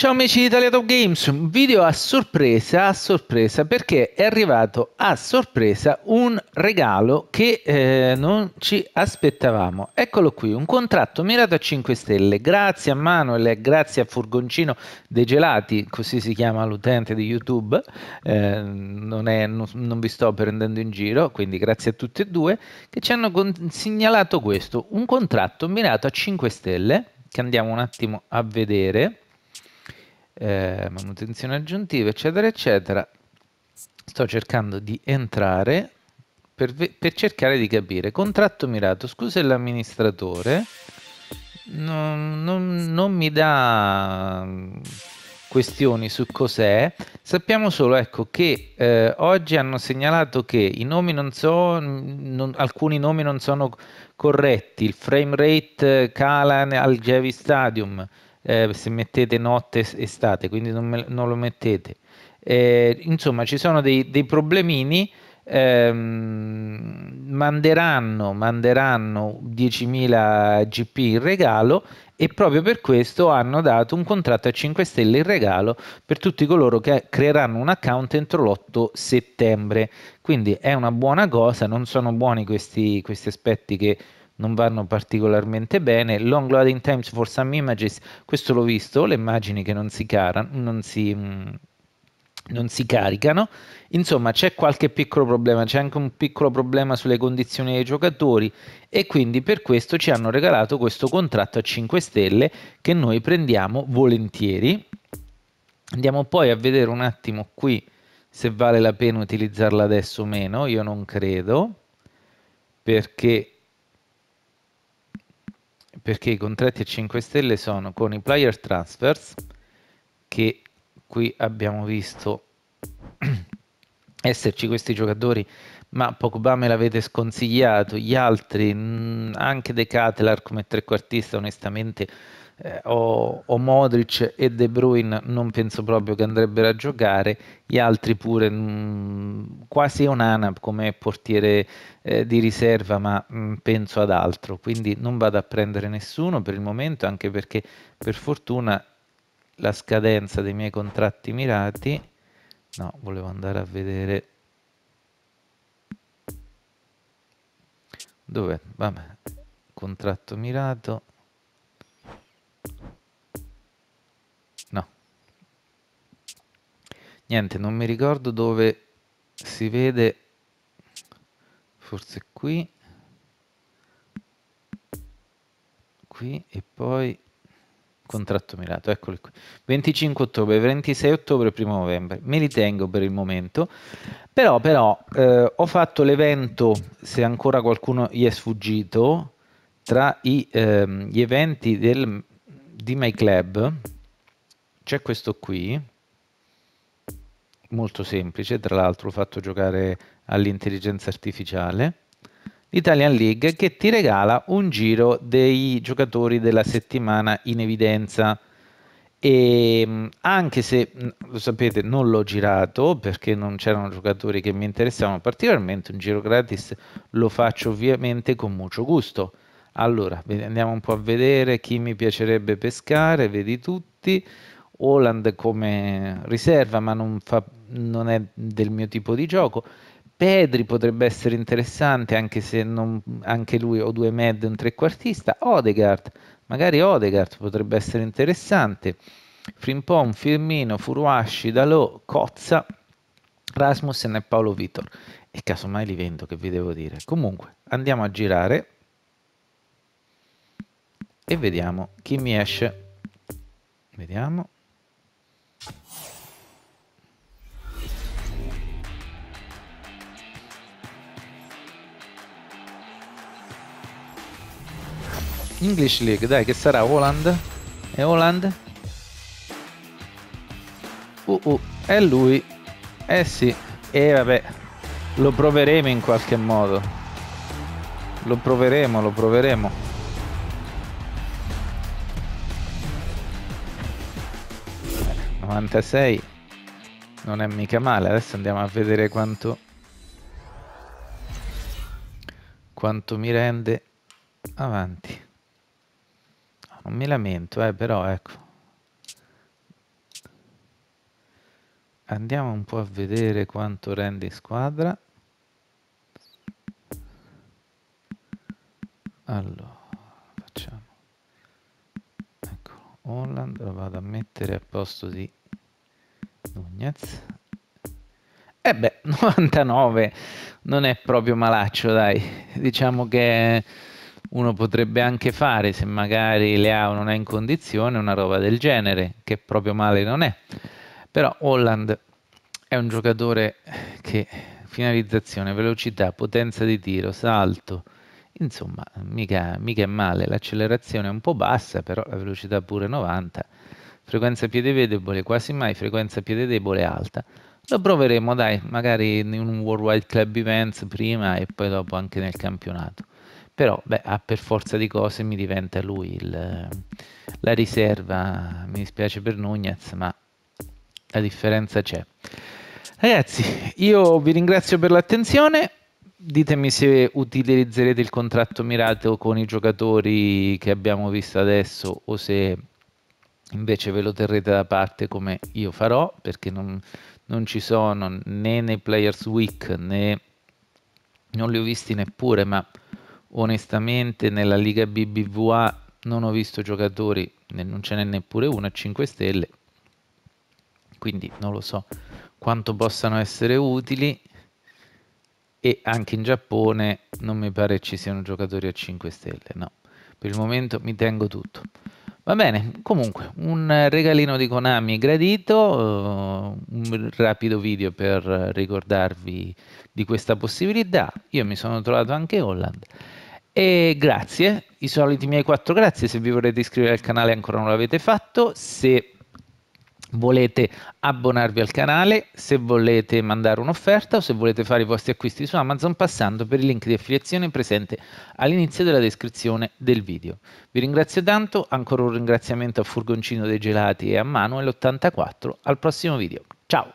Ciao amici di Italia Top Games, un video a sorpresa, a sorpresa perché è arrivato a sorpresa un regalo che eh, non ci aspettavamo. Eccolo qui, un contratto mirato a 5 stelle. Grazie a Manuel e grazie a Furgoncino dei Gelati, così si chiama l'utente di YouTube, eh, non, è, non, non, vi sto prendendo in giro, quindi grazie a tutti e due, che ci hanno segnalato questo, un contratto mirato a 5 stelle, che andiamo un attimo a vedere eh, manutenzione aggiuntiva, eccetera, eccetera. Sto cercando di entrare per, per cercare di capire. Contratto mirato, scusa l'amministratore, non, non, non mi dà questioni su cos'è. Sappiamo solo ecco, che eh, oggi hanno segnalato che i nomi non so, alcuni nomi non sono corretti, il frame rate cala al Javi Stadium, eh, se mettete notte estate, quindi non, me, non lo mettete. Eh, insomma, ci sono dei, dei problemini. Ehm, manderanno, manderanno 10.000 GP in regalo e proprio per questo hanno dato un contratto a 5 stelle in regalo per tutti coloro che creeranno un account entro l'8 settembre. Quindi è una buona cosa, non sono buoni questi, questi aspetti che non vanno particolarmente bene. Long loading times for some images, questo l'ho visto, le immagini che non si, carano, non si, mm, non si caricano. Insomma, c'è qualche piccolo problema, c'è anche un piccolo problema sulle condizioni dei giocatori e quindi per questo ci hanno regalato questo contratto a 5 stelle che noi prendiamo volentieri. Andiamo poi a vedere un attimo qui se vale la pena utilizzarla adesso o meno, io non credo perché perché i contratti a 5 stelle sono con i player transfers che qui abbiamo visto esserci questi giocatori, ma Pogba me l'avete sconsigliato, gli altri, mh, mm, anche De Cattelar come trequartista, onestamente, eh, o, o, Modric e De Bruyne non penso proprio che andrebbero a giocare, gli altri pure, mh, mm, quasi Onana come portiere eh, di riserva, ma mh, mm, penso ad altro, quindi non vado a prendere nessuno per il momento, anche perché per fortuna la scadenza dei miei contratti mirati No, volevo andare a vedere dove vabbè contratto mirato no niente non mi ricordo dove si vede forse qui qui e poi Contratto mirato, eccolo qui. 25 ottobre, 26 ottobre, 1 novembre. Me li tengo per il momento. Però, però eh, ho fatto l'evento, se ancora qualcuno gli è sfuggito, tra i, ehm, gli eventi del, di My Club. C'è questo qui, molto semplice, tra l'altro l'ho fatto giocare all'intelligenza artificiale l'Italian League che ti regala un giro dei giocatori della settimana in evidenza. E mm, anche se mm, lo sapete, non l'ho girato perché non c'erano giocatori che mi interessavano particolarmente. Un giro gratis lo faccio ovviamente con mucho gusto. Allora, andiamo un po' a vedere chi mi piacerebbe pescare, vedi tutti. Holland come riserva, ma non, fa, non è del mio tipo di gioco. Pedri potrebbe essere interessante anche se non, anche lui o due med, un trequartista. Odegaard, magari Odegaard potrebbe essere interessante. Frimpon, Firmino, Furuashi, Dalò, Cozza, Rasmussen e Paolo Vitor. E casomai li vendo, che vi devo dire. Comunque, andiamo a girare e vediamo chi mi esce. Vediamo. English League, dai, che sarà Holland? È Holland? Uh, uh, è lui. Eh sì. E eh, vabbè, lo proveremo in qualche modo. Lo proveremo, lo proveremo. Eh, 96 non è mica male. Adesso andiamo a vedere quanto quanto mi rende avanti. Non mi lamento, eh, però ecco. Andiamo un po' a vedere quanto rende squadra. Allora, facciamo. Ecco, Holland lo vado a mettere a posto di Nunez. E eh beh, 99 non è proprio malaccio, dai. Diciamo che uno potrebbe anche fare se magari Leao non è in condizione una roba del genere, che proprio male non è. Però Holland è un giocatore che finalizzazione, velocità, potenza di tiro, salto, insomma, mica, mica è male, l'accelerazione è un po' bassa, però la velocità pure 90, frequenza piede debole quasi mai, frequenza piede debole alta. Lo proveremo, dai, magari in un Worldwide Club Events prima e poi dopo anche nel campionato però beh, ah, per forza di cose mi diventa lui il, la riserva, mi dispiace per Nunez, ma la differenza c'è. Ragazzi, io vi ringrazio per l'attenzione. Ditemi se utilizzerete il contratto mirato con i giocatori che abbiamo visto adesso o se invece ve lo terrete da parte come io farò perché non, non ci sono né nei Players Week né non li ho visti neppure ma onestamente nella Liga BBVA non ho visto giocatori, non ce n'è neppure uno a 5 stelle, quindi non lo so quanto possano essere utili e anche in Giappone non mi pare ci siano giocatori a 5 stelle, no, per il momento mi tengo tutto. Va bene, comunque un regalino di Konami gradito, eh, un rapido video per ricordarvi di questa possibilità. Io mi sono trovato anche Holland. E grazie, i soliti miei quattro grazie, se vi volete iscrivere al canale ancora non l'avete fatto, se volete abbonarvi al canale, se volete mandare un'offerta o se volete fare i vostri acquisti su Amazon passando per il link di affiliazione presente all'inizio della descrizione del video. Vi ringrazio tanto, ancora un ringraziamento a Furgoncino dei Gelati e a Manuel84, al prossimo video. Ciao!